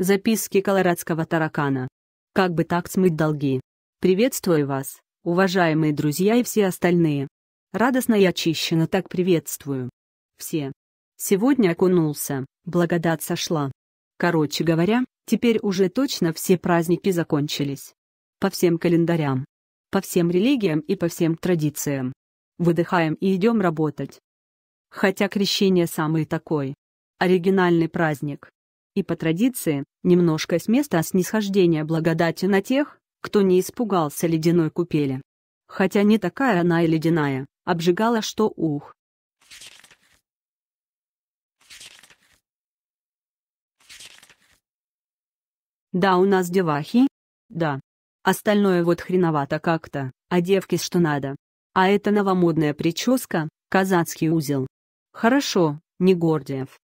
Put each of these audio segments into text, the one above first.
Записки колорадского таракана. Как бы так смыть долги. Приветствую вас, уважаемые друзья и все остальные. Радостно и очищенно так приветствую. Все. Сегодня окунулся, благодать сошла. Короче говоря, теперь уже точно все праздники закончились. По всем календарям. По всем религиям и по всем традициям. Выдыхаем и идем работать. Хотя крещение самый такой. Оригинальный праздник и по традиции немножко с места снисхождения благодати на тех, кто не испугался ледяной купели. Хотя не такая она и ледяная, обжигала что ух. Да, у нас девахи, да. Остальное вот хреновато как-то, а девки что надо. А это новомодная прическа, казацкий узел. Хорошо, не Гордиев.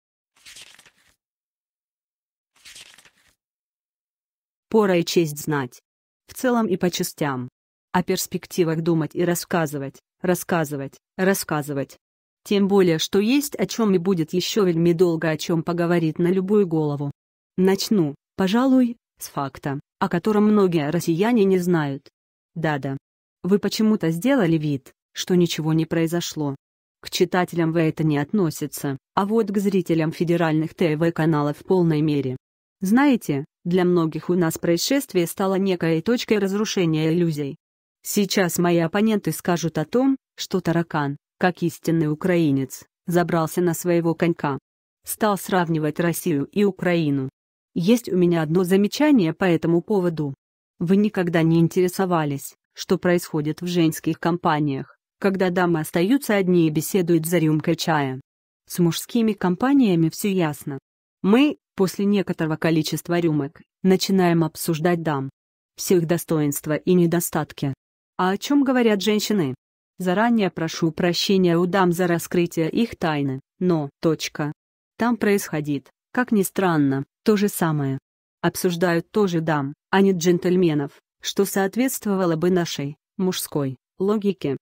пора и честь знать. В целом и по частям. О перспективах думать и рассказывать, рассказывать, рассказывать. Тем более, что есть о чем и будет еще вельми долго о чем поговорить на любую голову. Начну, пожалуй, с факта, о котором многие россияне не знают. Да-да. Вы почему-то сделали вид, что ничего не произошло. К читателям В это не относится, а вот к зрителям федеральных ТВ-каналов в полной мере. Знаете, для многих у нас происшествие стало некой точкой разрушения иллюзий. Сейчас мои оппоненты скажут о том, что таракан, как истинный украинец, забрался на своего конька. Стал сравнивать Россию и Украину. Есть у меня одно замечание по этому поводу. Вы никогда не интересовались, что происходит в женских компаниях, когда дамы остаются одни и беседуют за рюмкой чая. С мужскими компаниями все ясно. Мы, После некоторого количества рюмок, начинаем обсуждать дам. Все их достоинства и недостатки. А о чем говорят женщины? Заранее прошу прощения у дам за раскрытие их тайны, но... Точка. Там происходит, как ни странно, то же самое. Обсуждают тоже дам, а не джентльменов, что соответствовало бы нашей, мужской, логике.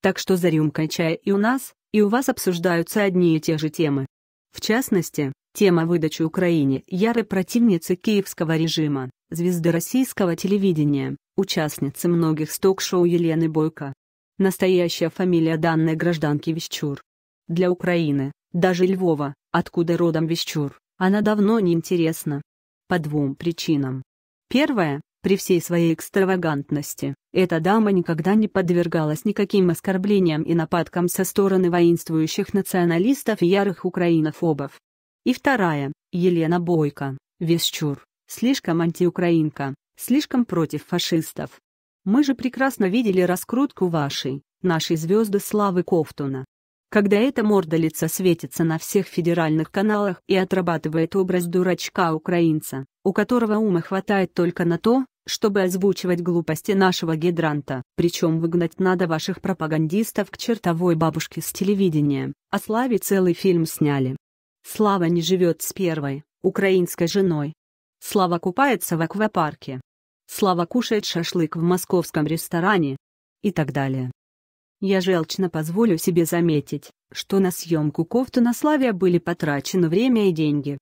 Так что за рюмкой чая и у нас, и у вас обсуждаются одни и те же темы. В частности, Тема выдачи Украине ярой противницы киевского режима, звезды российского телевидения, участницы многих сток-шоу Елены Бойко. Настоящая фамилия данной гражданки Вещур. Для Украины, даже Львова, откуда родом Вещур, она давно не интересна. По двум причинам. Первое, при всей своей экстравагантности, эта дама никогда не подвергалась никаким оскорблениям и нападкам со стороны воинствующих националистов и ярых украинофобов. И вторая, Елена Бойко, Весчур, слишком антиукраинка, слишком против фашистов. Мы же прекрасно видели раскрутку вашей, нашей звезды славы Кофтуна. Когда эта морда лица светится на всех федеральных каналах и отрабатывает образ дурачка-украинца, у которого ума хватает только на то, чтобы озвучивать глупости нашего гидранта. Причем выгнать надо ваших пропагандистов к чертовой бабушке с телевидения, а славе целый фильм сняли. Слава не живет с первой, украинской женой. Слава купается в аквапарке. Слава кушает шашлык в московском ресторане. И так далее. Я желчно позволю себе заметить, что на съемку кофту на Славе были потрачены время и деньги.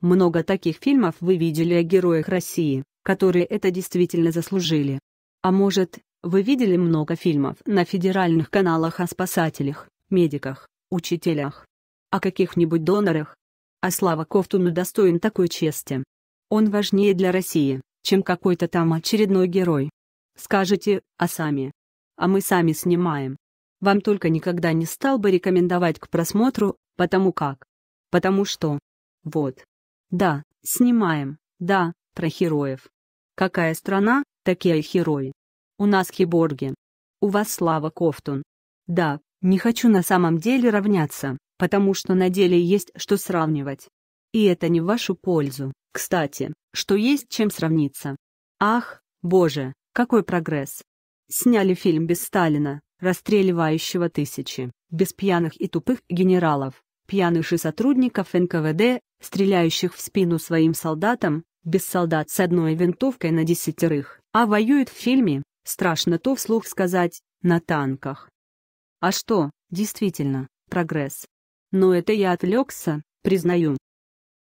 Много таких фильмов вы видели о героях России, которые это действительно заслужили. А может, вы видели много фильмов на федеральных каналах о спасателях, медиках, учителях, о каких-нибудь донорах. А Слава Ковтун достоин такой чести. Он важнее для России, чем какой-то там очередной герой. Скажите, а сами? А мы сами снимаем. Вам только никогда не стал бы рекомендовать к просмотру, потому как. Потому что. Вот. Да, снимаем, да, про героев. Какая страна, такие герои. У нас хиборги. У вас Слава Кофтун. Да, не хочу на самом деле равняться, потому что на деле есть что сравнивать. И это не в вашу пользу. Кстати, что есть чем сравниться. Ах, боже, какой прогресс. Сняли фильм без Сталина, расстреливающего тысячи, без пьяных и тупых генералов, пьяных и сотрудников НКВД, стреляющих в спину своим солдатам, без солдат с одной винтовкой на десятерых, а воюют в фильме, страшно то вслух сказать, на танках. А что, действительно, прогресс. Но это я отвлекся, признаю.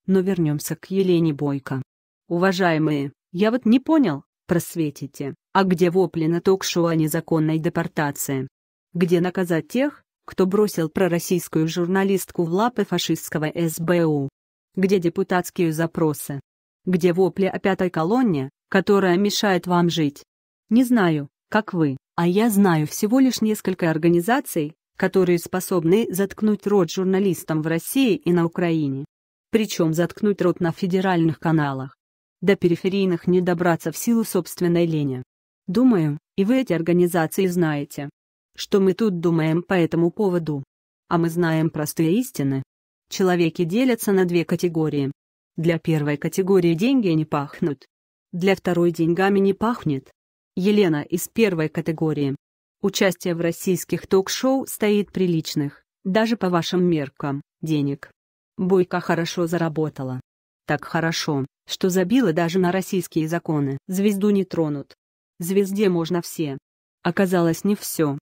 Но вернемся к Елене Бойко. Уважаемые, я вот не понял, просветите, а где вопли на ток-шоу о незаконной депортации? Где наказать тех, кто бросил пророссийскую журналистку в лапы фашистского СБУ? Где депутатские запросы? Где вопли о пятой колонне, которая мешает вам жить? Не знаю, как вы, а я знаю всего лишь несколько организаций, которые способны заткнуть рот журналистам в России и на Украине. Причем заткнуть рот на федеральных каналах. До периферийных не добраться в силу собственной лени. Думаю, и вы эти организации знаете. Что мы тут думаем по этому поводу? А мы знаем простые истины. Человеки делятся на две категории. Для первой категории деньги не пахнут. Для второй деньгами не пахнет. Елена из первой категории. Участие в российских ток-шоу стоит приличных, даже по вашим меркам, денег. Бойко хорошо заработала. Так хорошо, что забила даже на российские законы. Звезду не тронут. Звезде можно все. Оказалось не все.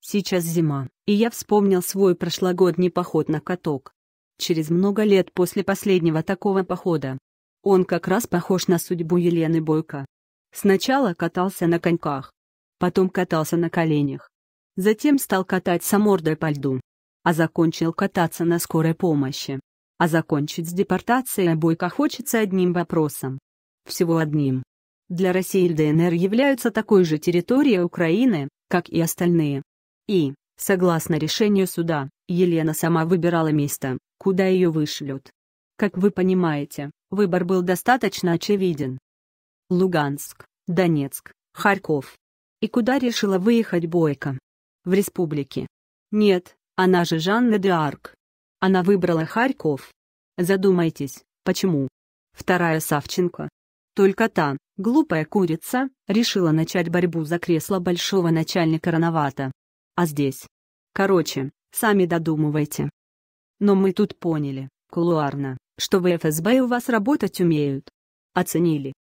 Сейчас зима, и я вспомнил свой прошлогодний поход на каток. Через много лет после последнего такого похода. Он как раз похож на судьбу Елены Бойко. Сначала катался на коньках, потом катался на коленях. Затем стал катать самордой по льду, а закончил кататься на скорой помощи. А закончить с депортацией Бойко хочется одним вопросом. Всего одним. Для России ЛДНР являются такой же территорией Украины, как и остальные. И, согласно решению суда, Елена сама выбирала место, куда ее вышлют. Как вы понимаете, выбор был достаточно очевиден. Луганск, Донецк, Харьков. И куда решила выехать Бойко? В республике. Нет, она же Жанна Д'Арк. Она выбрала Харьков. Задумайтесь, почему? Вторая Савченко. Только та, глупая курица, решила начать борьбу за кресло большого начальника рановато. А здесь? Короче, сами додумывайте. Но мы тут поняли, кулуарно, что в ФСБ у вас работать умеют. Оценили.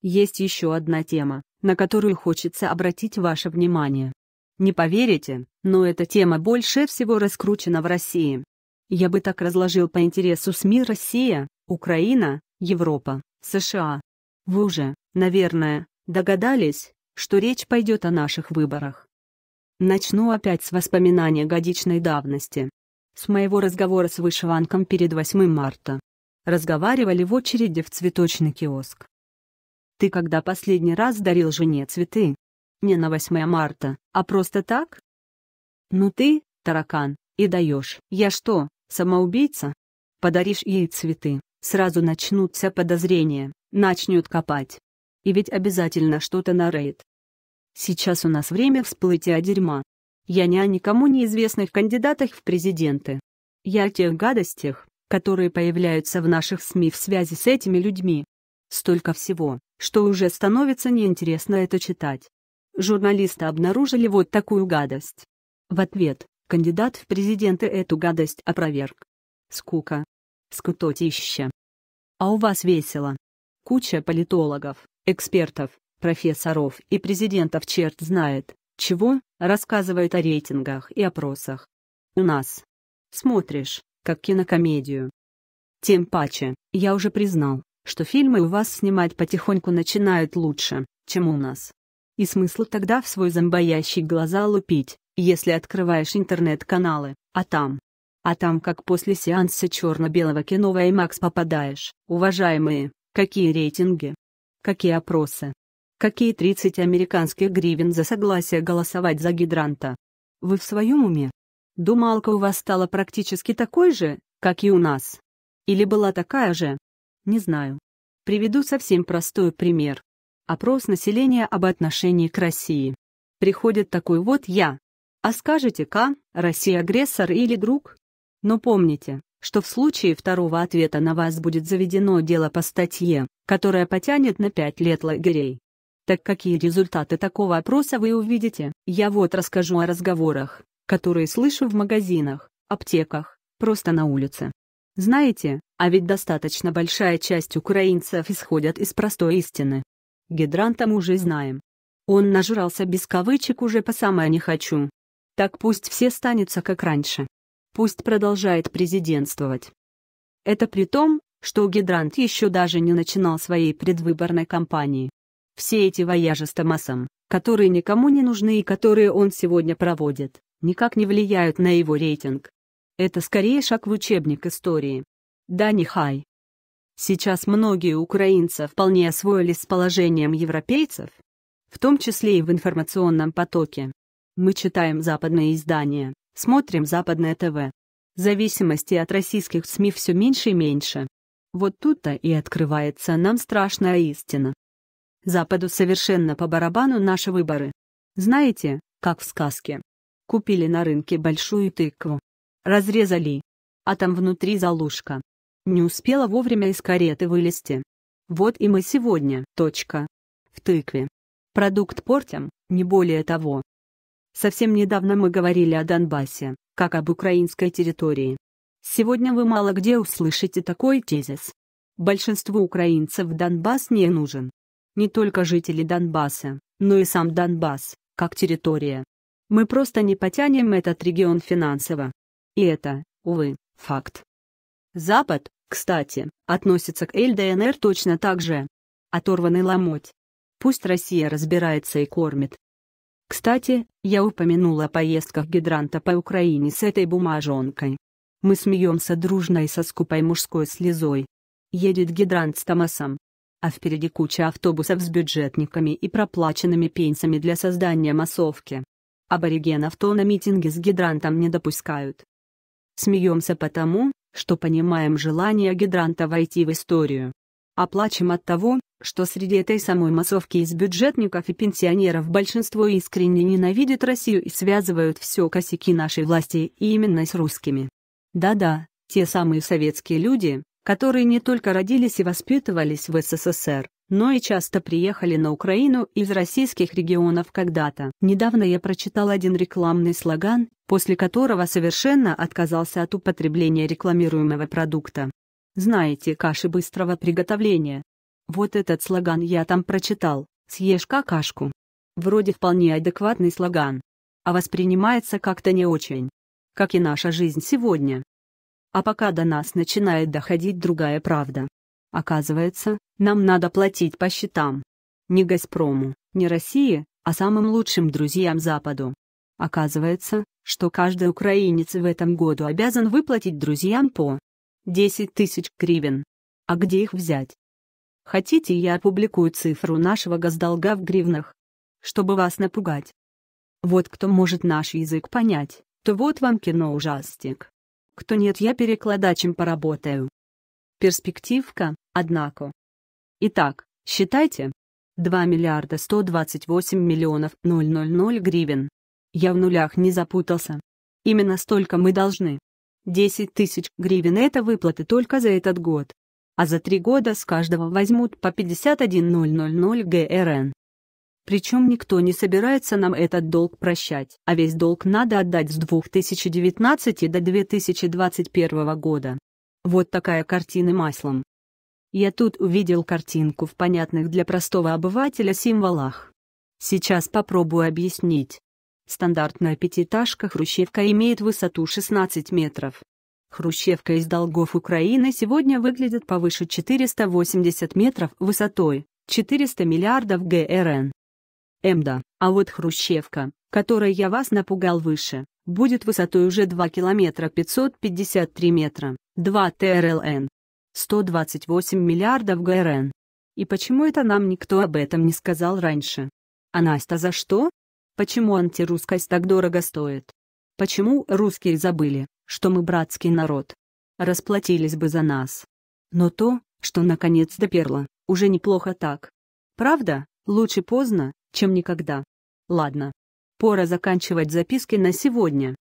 Есть еще одна тема, на которую хочется обратить ваше внимание. Не поверите, но эта тема больше всего раскручена в России. Я бы так разложил по интересу СМИ Россия, Украина, Европа, США. Вы уже, наверное, догадались, что речь пойдет о наших выборах. Начну опять с воспоминания годичной давности. С моего разговора с вышиванком перед 8 марта. Разговаривали в очереди в цветочный киоск. Ты когда последний раз дарил жене цветы? Не на 8 марта, а просто так? Ну ты, таракан, и даешь. Я что, самоубийца? Подаришь ей цветы, сразу начнутся подозрения, начнет копать. И ведь обязательно что-то нареет. Сейчас у нас время всплытия дерьма. Я не о никому неизвестных кандидатах в президенты. Я о тех гадостях, которые появляются в наших СМИ в связи с этими людьми. Столько всего, что уже становится неинтересно это читать. Журналисты обнаружили вот такую гадость. В ответ, кандидат в президенты эту гадость опроверг. Скука. Скутотища. А у вас весело. Куча политологов, экспертов, профессоров и президентов черт знает, чего, рассказывают о рейтингах и опросах. У нас. Смотришь, как кинокомедию. Тем паче, я уже признал, что фильмы у вас снимать потихоньку начинают лучше, чем у нас. И смысл тогда в свой зомбоящий глаза лупить, если открываешь интернет-каналы, а там... А там как после сеанса черно-белого кино в IMAX попадаешь. Уважаемые, какие рейтинги? Какие опросы? Какие 30 американских гривен за согласие голосовать за гидранта? Вы в своем уме? Думалка у вас стала практически такой же, как и у нас. Или была такая же, не знаю. Приведу совсем простой пример. Опрос населения об отношении к России. Приходит такой вот я. А скажете-ка, Россия агрессор или друг? Но помните, что в случае второго ответа на вас будет заведено дело по статье, которая потянет на 5 лет лагерей. Так какие результаты такого опроса вы увидите? Я вот расскажу о разговорах, которые слышу в магазинах, аптеках, просто на улице. Знаете, а ведь достаточно большая часть украинцев исходят из простой истины. Гидранта мы уже знаем. Он нажрался без кавычек уже по самое не хочу. Так пусть все станется как раньше. Пусть продолжает президентствовать. Это при том, что Гидрант еще даже не начинал своей предвыборной кампании. Все эти вояжи с Томасом, которые никому не нужны и которые он сегодня проводит, никак не влияют на его рейтинг. Это скорее шаг в учебник истории. Да, хай. Сейчас многие украинцы вполне освоились с положением европейцев, в том числе и в информационном потоке. Мы читаем западные издания, смотрим западное ТВ. Зависимости от российских СМИ все меньше и меньше. Вот тут-то и открывается нам страшная истина. Западу совершенно по барабану наши выборы. Знаете, как в сказке. Купили на рынке большую тыкву. Разрезали. А там внутри залушка. Не успела вовремя из кареты вылезти. Вот и мы сегодня. Точка. В тыкве. Продукт портим, не более того. Совсем недавно мы говорили о Донбассе, как об украинской территории. Сегодня вы мало где услышите такой тезис. Большинству украинцев Донбасс не нужен. Не только жители Донбасса, но и сам Донбасс, как территория. Мы просто не потянем этот регион финансово. И это, увы, факт. Запад, кстати, относится к ЛДНР точно так же. Оторванный ломоть. Пусть Россия разбирается и кормит. Кстати, я упомянула о поездках гидранта по Украине с этой бумажонкой. Мы смеемся дружно и со скупой мужской слезой. Едет гидрант с Томасом. А впереди куча автобусов с бюджетниками и проплаченными пенсами для создания массовки. Аборигенов то на митинге с гидрантом не допускают. Смеемся потому, что понимаем желание гидранта войти в историю. А от того, что среди этой самой массовки из бюджетников и пенсионеров большинство искренне ненавидит Россию и связывают все косяки нашей власти именно с русскими. Да-да, те самые советские люди, которые не только родились и воспитывались в СССР, но и часто приехали на Украину из российских регионов когда-то. Недавно я прочитал один рекламный слоган, после которого совершенно отказался от употребления рекламируемого продукта. Знаете, каши быстрого приготовления. Вот этот слоган я там прочитал «Съешь какашку». Вроде вполне адекватный слоган. А воспринимается как-то не очень. Как и наша жизнь сегодня. А пока до нас начинает доходить другая правда. Оказывается, нам надо платить по счетам. Не «Газпрому», не России, а самым лучшим друзьям Западу. Оказывается, что каждый украинец в этом году обязан выплатить друзьям по 10 тысяч гривен. А где их взять? Хотите, я опубликую цифру нашего госдолга в гривнах? Чтобы вас напугать. Вот кто может наш язык понять, то вот вам кино ужастик. Кто нет, я перекладачем поработаю. Перспективка, однако. Итак, считайте. 2 миллиарда 128 миллионов 000 гривен. Я в нулях не запутался. Именно столько мы должны. 10 тысяч гривен – это выплаты только за этот год. А за три года с каждого возьмут по 51 ГРН. Причем никто не собирается нам этот долг прощать, а весь долг надо отдать с 2019 до 2021 года. Вот такая картина маслом. Я тут увидел картинку в понятных для простого обывателя символах. Сейчас попробую объяснить. Стандартная пятиэтажка хрущевка имеет высоту 16 метров. Хрущевка из долгов Украины сегодня выглядит повыше 480 метров высотой, 400 миллиардов ГРН. Эмда, а вот Хрущевка, которой я вас напугал выше, будет высотой уже 2 километра 553 метра, 2 ТРЛН, 128 миллиардов ГРН. И почему это нам никто об этом не сказал раньше? А Настя за что? Почему антирусскость так дорого стоит? Почему русские забыли, что мы братский народ? Расплатились бы за нас. Но то, что наконец доперло, уже неплохо так. Правда, лучше поздно, чем никогда. Ладно. Пора заканчивать записки на сегодня.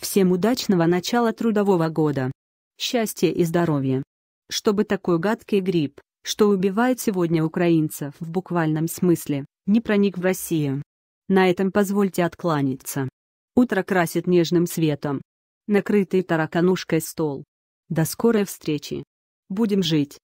Всем удачного начала трудового года. Счастья и здоровья. Чтобы такой гадкий грипп, что убивает сегодня украинцев в буквальном смысле, не проник в Россию. На этом позвольте откланяться. Утро красит нежным светом. Накрытый тараканушкой стол. До скорой встречи. Будем жить.